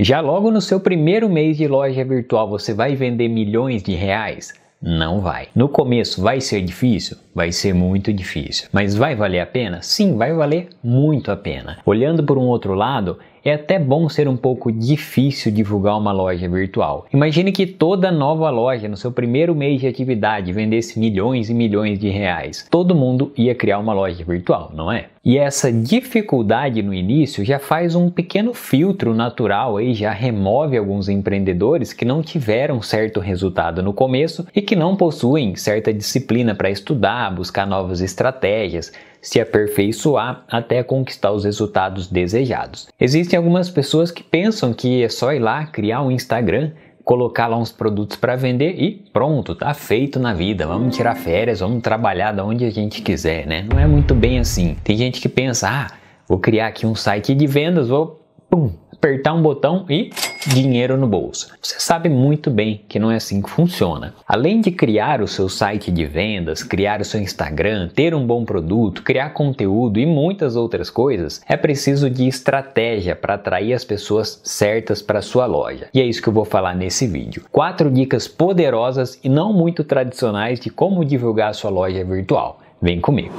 Já logo no seu primeiro mês de loja virtual você vai vender milhões de reais? Não vai. No começo vai ser difícil? Vai ser muito difícil. Mas vai valer a pena? Sim, vai valer muito a pena. Olhando por um outro lado, é até bom ser um pouco difícil divulgar uma loja virtual. Imagine que toda nova loja, no seu primeiro mês de atividade, vendesse milhões e milhões de reais. Todo mundo ia criar uma loja virtual, não é? E essa dificuldade no início já faz um pequeno filtro natural e já remove alguns empreendedores que não tiveram certo resultado no começo e que não possuem certa disciplina para estudar, buscar novas estratégias, se aperfeiçoar até conquistar os resultados desejados. Existem algumas pessoas que pensam que é só ir lá criar um Instagram colocar lá uns produtos para vender e pronto, tá feito na vida. Vamos tirar férias, vamos trabalhar da onde a gente quiser, né? Não é muito bem assim. Tem gente que pensa: "Ah, vou criar aqui um site de vendas, vou pum, apertar um botão e dinheiro no bolso. Você sabe muito bem que não é assim que funciona. Além de criar o seu site de vendas, criar o seu Instagram, ter um bom produto, criar conteúdo e muitas outras coisas, é preciso de estratégia para atrair as pessoas certas para sua loja. E é isso que eu vou falar nesse vídeo. Quatro dicas poderosas e não muito tradicionais de como divulgar sua loja virtual. Vem comigo.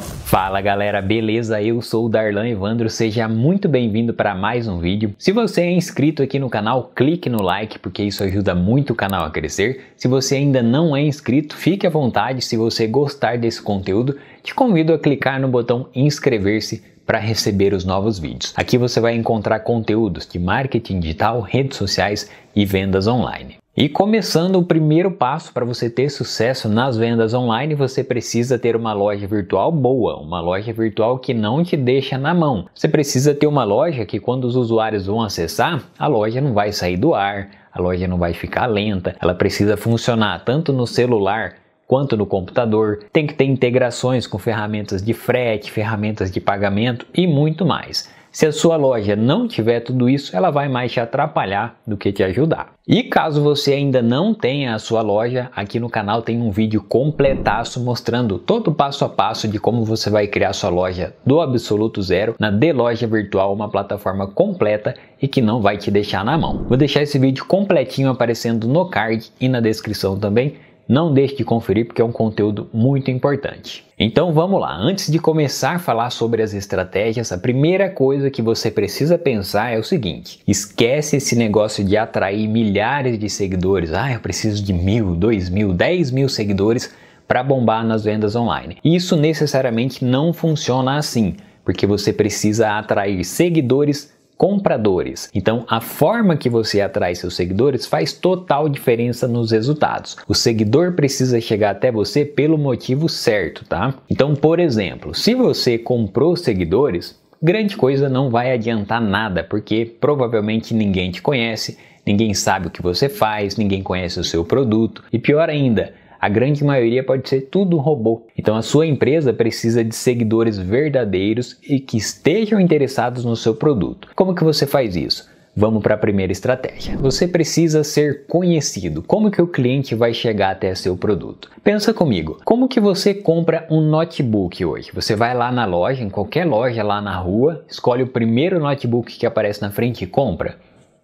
Fala galera, beleza? Eu sou o Darlan Evandro, seja muito bem-vindo para mais um vídeo. Se você é inscrito aqui no canal, clique no like, porque isso ajuda muito o canal a crescer. Se você ainda não é inscrito, fique à vontade. Se você gostar desse conteúdo, te convido a clicar no botão inscrever-se para receber os novos vídeos. Aqui você vai encontrar conteúdos de marketing digital, redes sociais e vendas online. E começando o primeiro passo para você ter sucesso nas vendas online, você precisa ter uma loja virtual boa, uma loja virtual que não te deixa na mão. Você precisa ter uma loja que quando os usuários vão acessar, a loja não vai sair do ar, a loja não vai ficar lenta, ela precisa funcionar tanto no celular quanto no computador, tem que ter integrações com ferramentas de frete, ferramentas de pagamento e muito mais. Se a sua loja não tiver tudo isso, ela vai mais te atrapalhar do que te ajudar. E caso você ainda não tenha a sua loja, aqui no canal tem um vídeo completaço mostrando todo o passo a passo de como você vai criar sua loja do absoluto zero na The Loja Virtual, uma plataforma completa e que não vai te deixar na mão. Vou deixar esse vídeo completinho aparecendo no card e na descrição também não deixe de conferir porque é um conteúdo muito importante. Então vamos lá, antes de começar a falar sobre as estratégias, a primeira coisa que você precisa pensar é o seguinte: esquece esse negócio de atrair milhares de seguidores. Ah, eu preciso de mil, dois mil, dez mil seguidores para bombar nas vendas online. Isso necessariamente não funciona assim, porque você precisa atrair seguidores compradores. Então, a forma que você atrai seus seguidores faz total diferença nos resultados. O seguidor precisa chegar até você pelo motivo certo, tá? Então, por exemplo, se você comprou seguidores, grande coisa não vai adiantar nada, porque provavelmente ninguém te conhece, ninguém sabe o que você faz, ninguém conhece o seu produto e pior ainda, a grande maioria pode ser tudo robô. Então a sua empresa precisa de seguidores verdadeiros e que estejam interessados no seu produto. Como que você faz isso? Vamos para a primeira estratégia. Você precisa ser conhecido. Como que o cliente vai chegar até seu produto? Pensa comigo. Como que você compra um notebook hoje? Você vai lá na loja, em qualquer loja lá na rua, escolhe o primeiro notebook que aparece na frente e compra?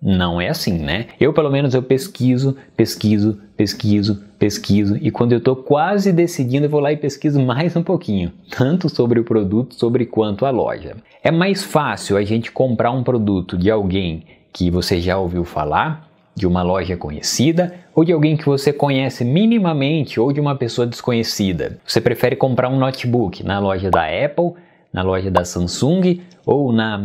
Não é assim, né? Eu, pelo menos, eu pesquiso, pesquiso, pesquiso, pesquiso e quando eu estou quase decidindo, eu vou lá e pesquiso mais um pouquinho, tanto sobre o produto, sobre quanto a loja. É mais fácil a gente comprar um produto de alguém que você já ouviu falar, de uma loja conhecida, ou de alguém que você conhece minimamente, ou de uma pessoa desconhecida. Você prefere comprar um notebook na loja da Apple, na loja da Samsung ou na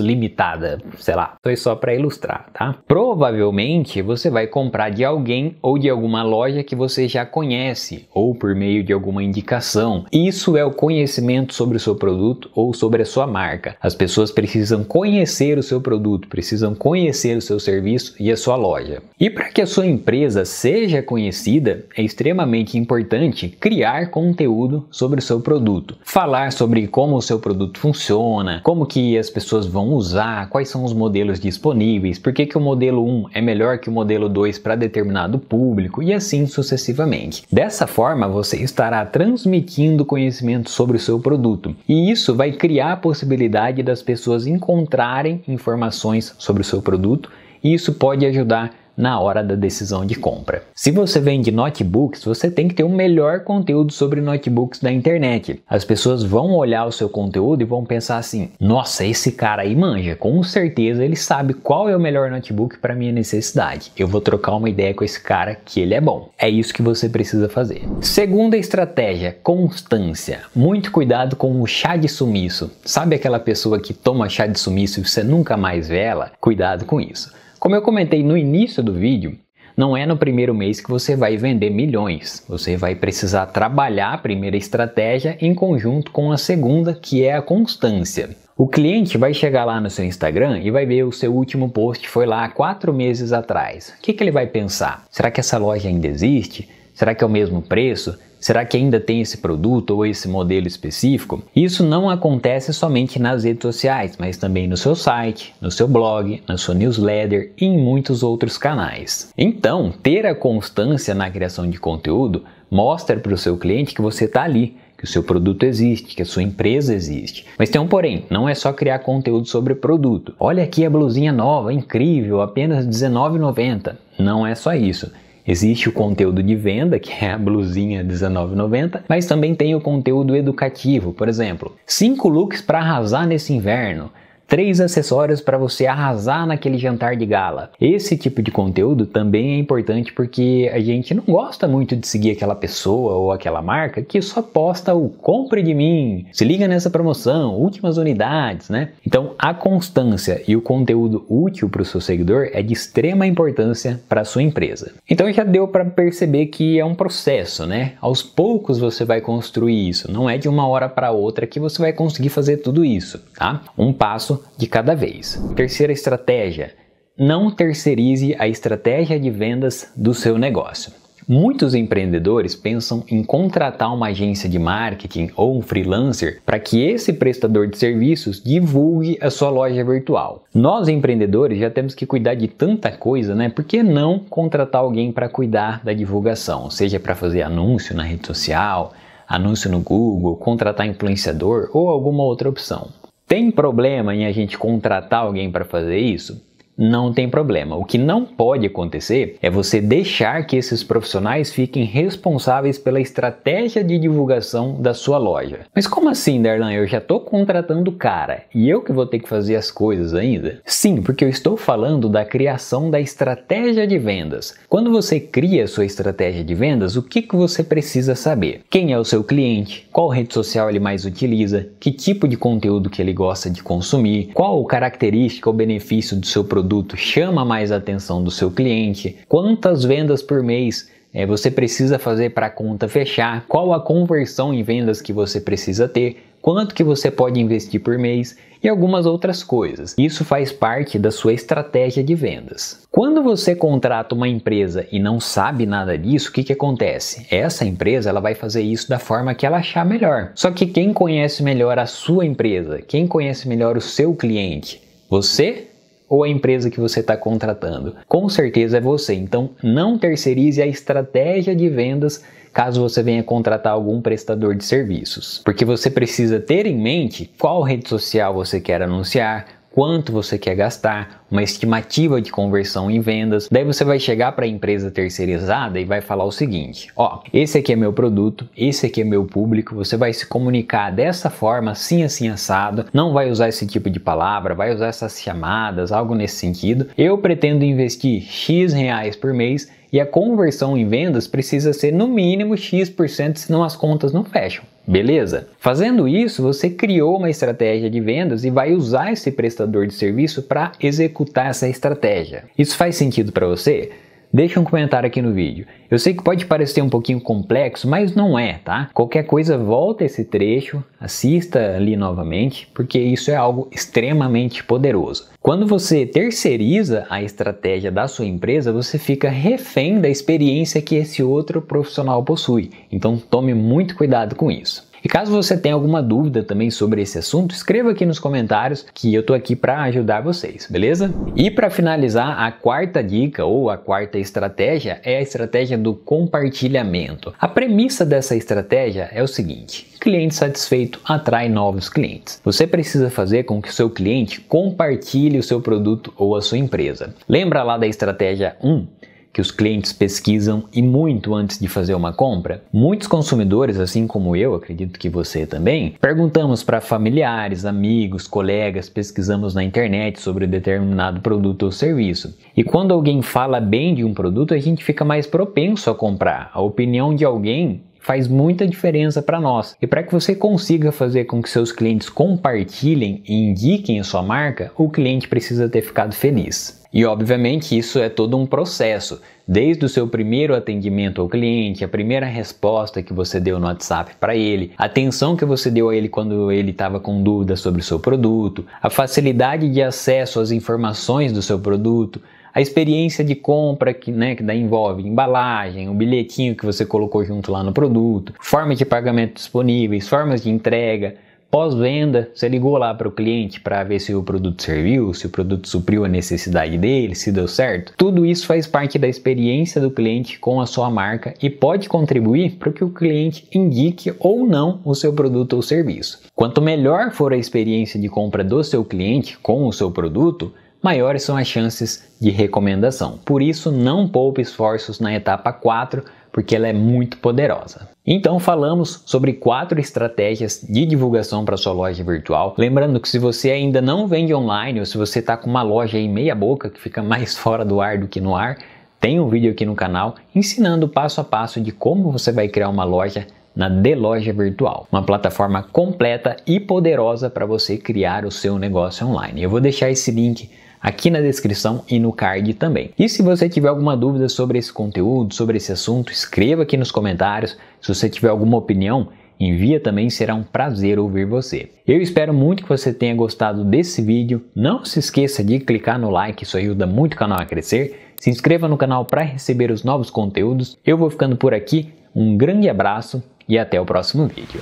limitada, sei lá. Foi só para ilustrar, tá? Provavelmente você vai comprar de alguém ou de alguma loja que você já conhece ou por meio de alguma indicação. Isso é o conhecimento sobre o seu produto ou sobre a sua marca. As pessoas precisam conhecer o seu produto, precisam conhecer o seu serviço e a sua loja. E para que a sua empresa seja conhecida, é extremamente importante criar conteúdo sobre o seu produto. Falar sobre como o seu produto funciona, como que as pessoas vão usar, quais são os modelos disponíveis, por que, que o modelo 1 é melhor que o modelo 2 para determinado público e assim sucessivamente. Dessa forma, você estará transmitindo conhecimento sobre o seu produto e isso vai criar a possibilidade das pessoas encontrarem informações sobre o seu produto e isso pode ajudar na hora da decisão de compra. Se você vende notebooks, você tem que ter o melhor conteúdo sobre notebooks da internet. As pessoas vão olhar o seu conteúdo e vão pensar assim: nossa, esse cara aí manja, com certeza ele sabe qual é o melhor notebook para minha necessidade. Eu vou trocar uma ideia com esse cara que ele é bom. É isso que você precisa fazer. Segunda estratégia: constância. Muito cuidado com o chá de sumiço. Sabe aquela pessoa que toma chá de sumiço e você nunca mais vê ela? Cuidado com isso. Como eu comentei no início do vídeo, não é no primeiro mês que você vai vender milhões. Você vai precisar trabalhar a primeira estratégia em conjunto com a segunda, que é a constância. O cliente vai chegar lá no seu Instagram e vai ver o seu último post foi lá há quatro meses atrás. O que, que ele vai pensar? Será que essa loja ainda existe? Será que é o mesmo preço? Será que ainda tem esse produto ou esse modelo específico? Isso não acontece somente nas redes sociais, mas também no seu site, no seu blog, na sua newsletter e em muitos outros canais. Então, ter a constância na criação de conteúdo mostra para o seu cliente que você está ali, que o seu produto existe, que a sua empresa existe. Mas tem um porém, não é só criar conteúdo sobre produto. Olha aqui a blusinha nova, incrível, apenas R$19,90. Não é só isso. Existe o conteúdo de venda, que é a blusinha R$19,90, mas também tem o conteúdo educativo, por exemplo, 5 looks para arrasar nesse inverno três acessórios para você arrasar naquele jantar de gala. Esse tipo de conteúdo também é importante porque a gente não gosta muito de seguir aquela pessoa ou aquela marca que só posta o compre de mim, se liga nessa promoção, últimas unidades, né? Então a constância e o conteúdo útil para o seu seguidor é de extrema importância para a sua empresa. Então já deu para perceber que é um processo, né? Aos poucos você vai construir isso, não é de uma hora para outra que você vai conseguir fazer tudo isso, tá? Um passo passo de cada vez. Terceira estratégia: não terceirize a estratégia de vendas do seu negócio. Muitos empreendedores pensam em contratar uma agência de marketing ou um freelancer para que esse prestador de serviços divulgue a sua loja virtual. Nós empreendedores já temos que cuidar de tanta coisa, né? Por que não contratar alguém para cuidar da divulgação, seja para fazer anúncio na rede social, anúncio no Google, contratar influenciador ou alguma outra opção? Tem problema em a gente contratar alguém para fazer isso? não tem problema. O que não pode acontecer é você deixar que esses profissionais fiquem responsáveis pela estratégia de divulgação da sua loja. Mas como assim, Darlan? Eu já estou contratando o cara e eu que vou ter que fazer as coisas ainda? Sim, porque eu estou falando da criação da estratégia de vendas. Quando você cria a sua estratégia de vendas, o que, que você precisa saber? Quem é o seu cliente? Qual rede social ele mais utiliza? Que tipo de conteúdo que ele gosta de consumir? Qual característica ou benefício do seu produto? produto chama mais a atenção do seu cliente, quantas vendas por mês é, você precisa fazer para a conta fechar, qual a conversão em vendas que você precisa ter, quanto que você pode investir por mês e algumas outras coisas. Isso faz parte da sua estratégia de vendas. Quando você contrata uma empresa e não sabe nada disso, o que, que acontece? Essa empresa ela vai fazer isso da forma que ela achar melhor. Só que quem conhece melhor a sua empresa, quem conhece melhor o seu cliente, você ou a empresa que você está contratando? Com certeza é você. Então, não terceirize a estratégia de vendas caso você venha contratar algum prestador de serviços, porque você precisa ter em mente qual rede social você quer anunciar, quanto você quer gastar, uma estimativa de conversão em vendas. Daí você vai chegar para a empresa terceirizada e vai falar o seguinte: ó, esse aqui é meu produto, esse aqui é meu público. Você vai se comunicar dessa forma, assim, assim, assado. Não vai usar esse tipo de palavra, vai usar essas chamadas, algo nesse sentido. Eu pretendo investir X reais por mês e a conversão em vendas precisa ser no mínimo X%, senão as contas não fecham. Beleza? Fazendo isso, você criou uma estratégia de vendas e vai usar esse prestador de serviço para executar executar essa estratégia. Isso faz sentido para você? Deixa um comentário aqui no vídeo. Eu sei que pode parecer um pouquinho complexo, mas não é, tá? Qualquer coisa, volta esse trecho, assista ali novamente, porque isso é algo extremamente poderoso. Quando você terceiriza a estratégia da sua empresa, você fica refém da experiência que esse outro profissional possui. Então tome muito cuidado com isso. E caso você tenha alguma dúvida também sobre esse assunto, escreva aqui nos comentários que eu tô aqui para ajudar vocês, beleza? E para finalizar, a quarta dica ou a quarta estratégia é a estratégia do compartilhamento. A premissa dessa estratégia é o seguinte: cliente satisfeito atrai novos clientes. Você precisa fazer com que o seu cliente compartilhe o seu produto ou a sua empresa. Lembra lá da estratégia 1? que os clientes pesquisam e muito antes de fazer uma compra? Muitos consumidores, assim como eu, acredito que você também, perguntamos para familiares, amigos, colegas, pesquisamos na internet sobre determinado produto ou serviço. E quando alguém fala bem de um produto, a gente fica mais propenso a comprar. A opinião de alguém faz muita diferença para nós. E para que você consiga fazer com que seus clientes compartilhem e indiquem a sua marca, o cliente precisa ter ficado feliz. E obviamente isso é todo um processo, desde o seu primeiro atendimento ao cliente, a primeira resposta que você deu no WhatsApp para ele, a atenção que você deu a ele quando ele estava com dúvidas sobre o seu produto, a facilidade de acesso às informações do seu produto, a experiência de compra que, né, que daí envolve embalagem, o bilhetinho que você colocou junto lá no produto, formas de pagamento disponíveis, formas de entrega, Pós-venda, você ligou lá para o cliente para ver se o produto serviu, se o produto supriu a necessidade dele, se deu certo. Tudo isso faz parte da experiência do cliente com a sua marca e pode contribuir para que o cliente indique ou não o seu produto ou serviço. Quanto melhor for a experiência de compra do seu cliente com o seu produto, maiores são as chances de recomendação. Por isso, não poupe esforços na etapa 4, porque ela é muito poderosa. Então falamos sobre quatro estratégias de divulgação para sua loja virtual. Lembrando que se você ainda não vende online ou se você está com uma loja aí meia boca que fica mais fora do ar do que no ar, tem um vídeo aqui no canal ensinando passo a passo de como você vai criar uma loja na Deloja Virtual, uma plataforma completa e poderosa para você criar o seu negócio online. Eu vou deixar esse link aqui na descrição e no card também. E se você tiver alguma dúvida sobre esse conteúdo, sobre esse assunto, escreva aqui nos comentários. Se você tiver alguma opinião, envia também, será um prazer ouvir você. Eu espero muito que você tenha gostado desse vídeo. Não se esqueça de clicar no like, isso ajuda muito o canal a crescer. Se inscreva no canal para receber os novos conteúdos. Eu vou ficando por aqui. Um grande abraço e até o próximo vídeo.